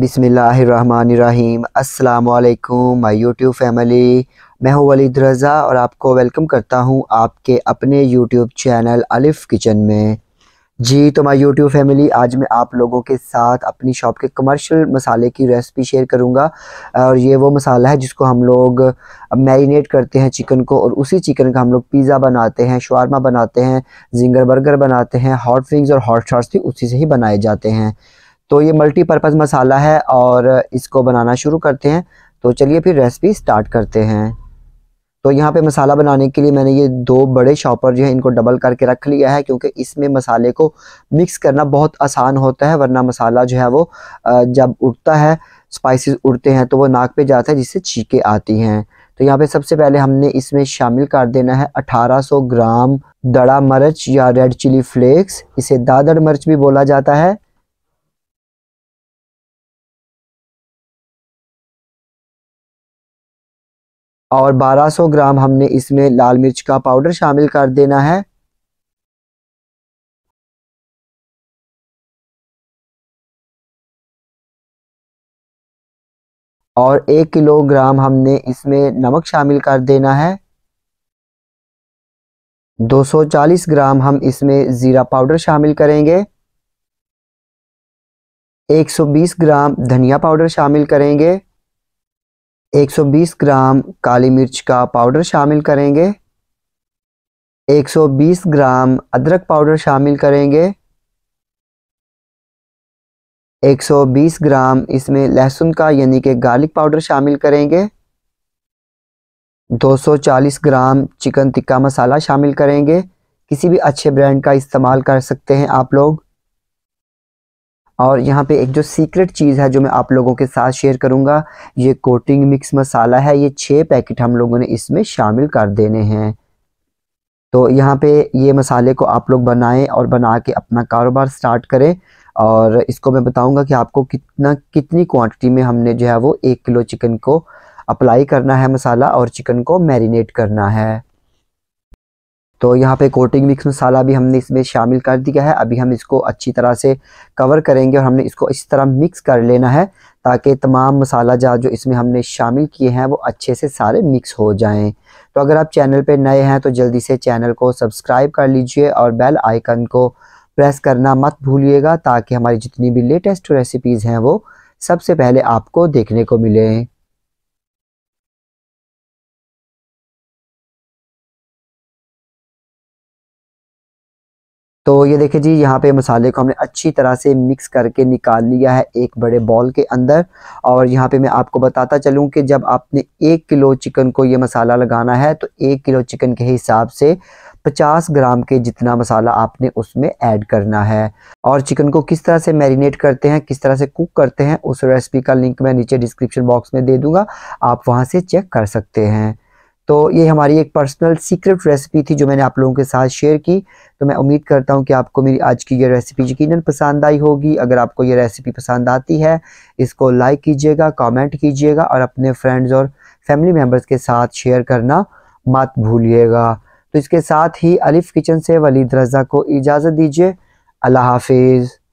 बिसमीम् अल्लाम my YouTube family मैं हूँ वलीद रज़ा और आपको वेलकम करता हूँ आपके अपने यूट्यूब चैनल अलिफ़ किचन में जी तो माई यूट्यूब फैमिली आज मैं आप लोगों के साथ अपनी शॉप के कमर्शियल मसाले की रेसिपी शेयर करूँगा और ये वो मसाला है जिसको हम लोग मैरिनेट करते हैं चिकन को और उसी चिकन का हम लोग पिज़्ज़ा बनाते हैं शवारमा बनाते हैं जिंगर बर्गर बनाते हैं हॉट विंग्स और हॉट शॉट्स भी उसी से ही बनाए जाते हैं तो ये मल्टीपर्पज़ मसाला है और इसको बनाना शुरू करते हैं तो चलिए फिर रेसिपी स्टार्ट करते हैं तो यहाँ पे मसाला बनाने के लिए मैंने ये दो बड़े शॉपर जो है इनको डबल करके रख लिया है क्योंकि इसमें मसाले को मिक्स करना बहुत आसान होता है वरना मसाला जो है वो जब उठता है स्पाइसेस उड़ते हैं तो वो नाक पे जाता है जिससे चीके आती हैं तो यहाँ पे सबसे पहले हमने इसमें शामिल कर देना है 1800 ग्राम दड़ा मर्च या रेड चिली फ्लेक्स इसे दादड़ मर्च भी बोला जाता है और 1200 ग्राम हमने इसमें लाल मिर्च का पाउडर शामिल कर देना है और एक किलोग्राम हमने इसमें नमक शामिल कर देना है 240 ग्राम हम इसमें ज़ीरा पाउडर शामिल करेंगे 120 ग्राम धनिया पाउडर शामिल करेंगे 120 ग्राम काली मिर्च का पाउडर शामिल करेंगे 120 ग्राम अदरक पाउडर शामिल करेंगे 120 ग्राम इसमें लहसुन का यानी कि गार्लिक पाउडर शामिल करेंगे 240 ग्राम चिकन टिक्का मसाला शामिल करेंगे किसी भी अच्छे ब्रांड का इस्तेमाल कर सकते हैं आप लोग और यहाँ पे एक जो सीक्रेट चीज़ है जो मैं आप लोगों के साथ शेयर करूँगा ये कोटिंग मिक्स मसाला है ये छः पैकेट हम लोगों ने इसमें शामिल कर देने हैं तो यहाँ पे ये मसाले को आप लोग बनाएं और बना के अपना कारोबार स्टार्ट करें और इसको मैं बताऊँगा कि आपको कितना कितनी क्वांटिटी में हमने जो है वो एक किलो चिकन को अप्लाई करना है मसाला और चिकन को मैरिनेट करना है तो यहाँ पे कोटिंग मिक्स मसाला भी हमने इसमें शामिल कर दिया है अभी हम इसको अच्छी तरह से कवर करेंगे और हमने इसको इस तरह मिक्स कर लेना है ताकि तमाम मसाला जहाँ जो इसमें हमने शामिल किए हैं वो अच्छे से सारे मिक्स हो जाएं तो अगर आप चैनल पे नए हैं तो जल्दी से चैनल को सब्सक्राइब कर लीजिए और बेल आइकन को प्रेस करना मत भूलिएगा ताकि हमारी जितनी भी लेटेस्ट रेसिपीज़ हैं वो सबसे पहले आपको देखने को मिलें तो ये देखिए जी यहाँ पे मसाले को हमने अच्छी तरह से मिक्स करके निकाल लिया है एक बड़े बॉल के अंदर और यहाँ पे मैं आपको बताता चलूँ कि जब आपने एक किलो चिकन को ये मसाला लगाना है तो एक किलो चिकन के हिसाब से 50 ग्राम के जितना मसाला आपने उसमें ऐड करना है और चिकन को किस तरह से मैरिनेट करते हैं किस तरह से कुक करते हैं उस रेसिपी का लिंक मैं नीचे डिस्क्रिप्शन बॉक्स में दे दूंगा आप वहाँ से चेक कर सकते हैं तो ये हमारी एक पर्सनल सीक्रेट रेसिपी थी जो मैंने आप लोगों के साथ शेयर की तो मैं उम्मीद करता हूँ कि आपको मेरी आज की ये रेसिपी यकीनन पसंद आई होगी अगर आपको ये रेसिपी पसंद आती है इसको लाइक कीजिएगा कमेंट कीजिएगा और अपने फ्रेंड्स और फैमिली मेम्बर्स के साथ शेयर करना मत भूलिएगा तो इसके साथ ही अलिफ किचन से वलीद रज़ा को इजाज़त दीजिए अल्लाह हाफिज़